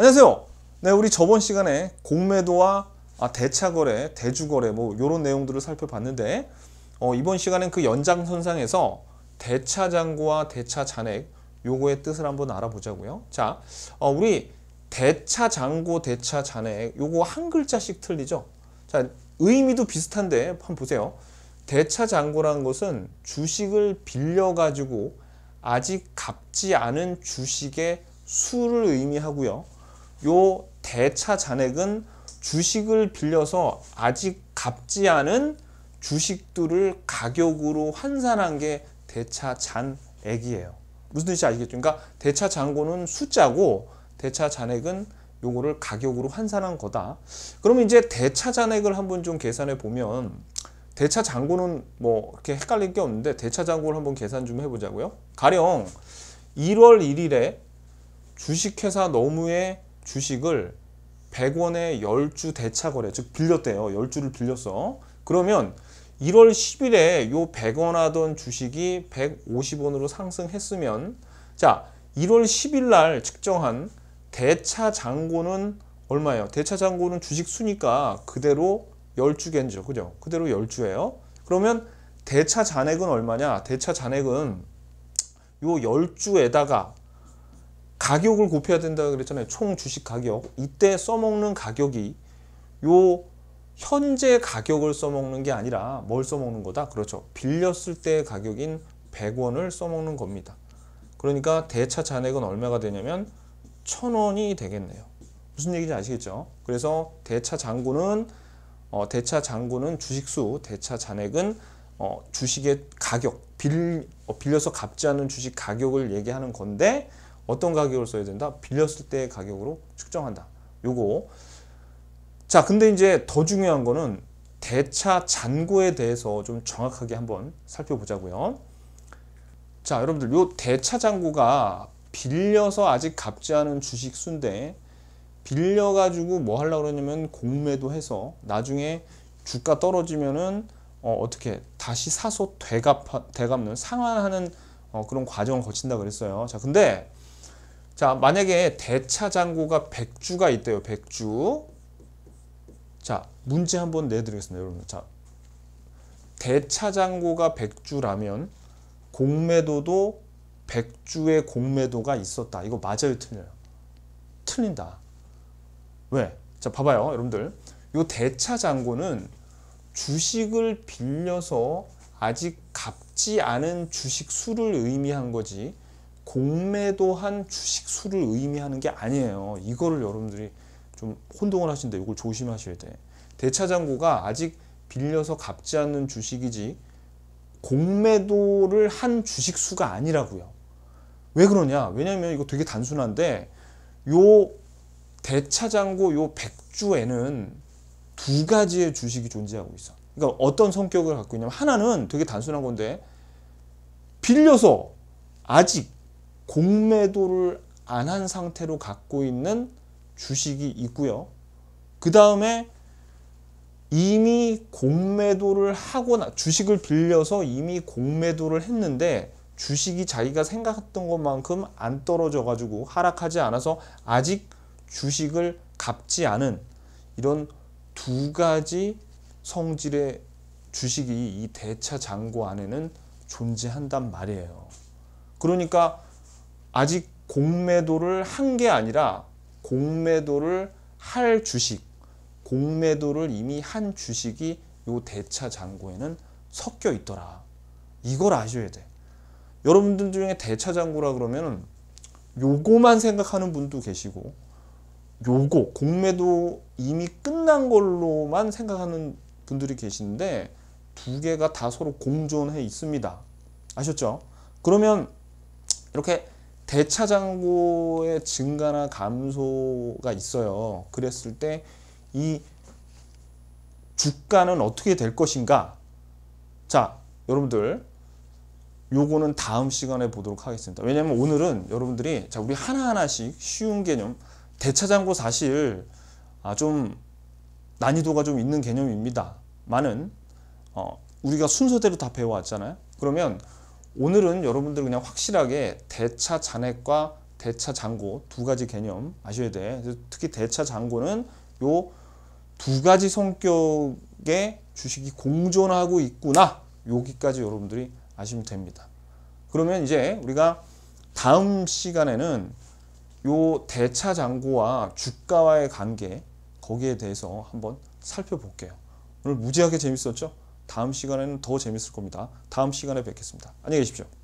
안녕하세요. 네, 우리 저번 시간에 공매도와 아, 대차거래, 대주거래 뭐요런 내용들을 살펴봤는데 어, 이번 시간엔 그 연장선상에서 대차장고와 대차잔액 요거의 뜻을 한번 알아보자고요. 자, 어, 우리 대차장고 대차잔액 요거 한 글자씩 틀리죠. 자, 의미도 비슷한데 한번 보세요. 대차장고라는 것은 주식을 빌려가지고 아직 갚지 않은 주식의 수를 의미하고요. 요 대차 잔액은 주식을 빌려서 아직 갚지 않은 주식들을 가격으로 환산한 게 대차 잔액이에요. 무슨 뜻인지 아시겠죠? 그러니까 대차 잔고는 숫자고 대차 잔액은 요거를 가격으로 환산한 거다. 그러면 이제 대차 잔액을 한번 좀 계산해 보면 대차 잔고는 뭐 이렇게 헷갈릴 게 없는데 대차 잔고를 한번 계산 좀 해보자고요. 가령 1월 1일에 주식회사 너무의 주식을 100원에 10주 대차 거래 즉 빌렸대요 10주를 빌렸어 그러면 1월 10일에 요 100원 하던 주식이 150원으로 상승했으면 자 1월 10일 날 측정한 대차 잔고는 얼마예요? 대차 잔고는 주식 수니까 그대로 10주겠죠. 그죠? 그대로 10주예요. 그러면 대차 잔액은 얼마냐? 대차 잔액은 요 10주에다가 가격을 곱해야 된다고 그랬잖아요. 총 주식 가격. 이때 써먹는 가격이 요 현재 가격을 써먹는 게 아니라 뭘 써먹는 거다? 그렇죠. 빌렸을 때 가격인 100원을 써먹는 겁니다. 그러니까 대차 잔액은 얼마가 되냐면 1000원이 되겠네요. 무슨 얘기인지 아시겠죠? 그래서 대차 잔고는 어, 대차 잔고는 주식수, 대차 잔액은 어, 주식의 가격, 빌, 어, 빌려서 갚지 않은 주식 가격을 얘기하는 건데 어떤 가격을 써야 된다? 빌렸을 때 가격으로 측정한다. 요거. 자, 근데 이제 더 중요한 거는 대차 잔고에 대해서 좀 정확하게 한번 살펴보자고요. 자, 여러분들 요 대차 잔고가 빌려서 아직 갚지 않은 주식 순데 빌려 가지고 뭐 하려고 그러냐면 공매도 해서 나중에 주가 떨어지면은 어, 떻게 다시 사서 되갚 되갚는 상환하는 어, 그런 과정을 거친다 그랬어요. 자, 근데 자, 만약에 대차장고가 100주가 있대요. 100주. 자, 문제 한번 내드리겠습니다. 여러분. 자, 대차장고가 100주라면 공매도도 100주의 공매도가 있었다. 이거 맞아요? 틀려요? 틀린다. 왜? 자, 봐봐요. 여러분들. 이 대차장고는 주식을 빌려서 아직 갚지 않은 주식 수를 의미한 거지 공매도한 주식 수를 의미하는 게 아니에요. 이거를 여러분들이 좀 혼동을 하신다. 이걸 조심하셔야 돼. 대차장고가 아직 빌려서 갚지 않는 주식이지 공매도를 한 주식 수가 아니라고요. 왜 그러냐? 왜냐면 이거 되게 단순한데 요 대차장고 요 백주에는 두 가지의 주식이 존재하고 있어. 그러니까 어떤 성격을 갖고 있냐면 하나는 되게 단순한 건데 빌려서 아직 공매도를 안 한 상태로 갖고 있는 주식이 있고요. 그 다음에 이미 공매도를 하고나 주식을 빌려서 이미 공매도를 했는데 주식이 자기가 생각했던 것만큼 안 떨어져 가지고 하락하지 않아서 아직 주식을 갚지 않은 이런 두 가지 성질의 주식이 이 대차 잔고 안에는 존재한단 말이에요. 그러니까 아직 공매도를 한 게 아니라 공매도를 할 주식, 공매도를 이미 한 주식이 요 대차 잔고에는 섞여 있더라. 이걸 아셔야 돼. 여러분들 중에 대차 잔고라 그러면은 요거만 생각하는 분도 계시고 요거 공매도 이미 끝난 걸로만 생각하는 분들이 계시는데 두 개가 다 서로 공존해 있습니다. 아셨죠? 그러면 이렇게 대차장고의 증가나 감소가 있어요. 그랬을 때 이 주가는 어떻게 될 것인가? 자, 여러분들 요거는 다음 시간에 보도록 하겠습니다. 왜냐면 오늘은 여러분들이 자 우리 하나하나씩 쉬운 개념 대차장고 사실 아좀 난이도가 좀 있는 개념입니다. 많은 어, 우리가 순서대로 다 배워왔잖아요. 그러면 오늘은 여러분들 그냥 확실하게 대차 잔액과 대차 잔고 두 가지 개념 아셔야 돼. 특히 대차 잔고는 요 두 가지 성격의 주식이 공존하고 있구나. 여기까지 여러분들이 아시면 됩니다. 그러면 이제 우리가 다음 시간에는 요 대차 잔고와 주가와의 관계 거기에 대해서 한번 살펴볼게요. 오늘 무지하게 재밌었죠? 다음 시간에는 더 재밌을 겁니다. 다음 시간에 뵙겠습니다. 안녕히 계십시오.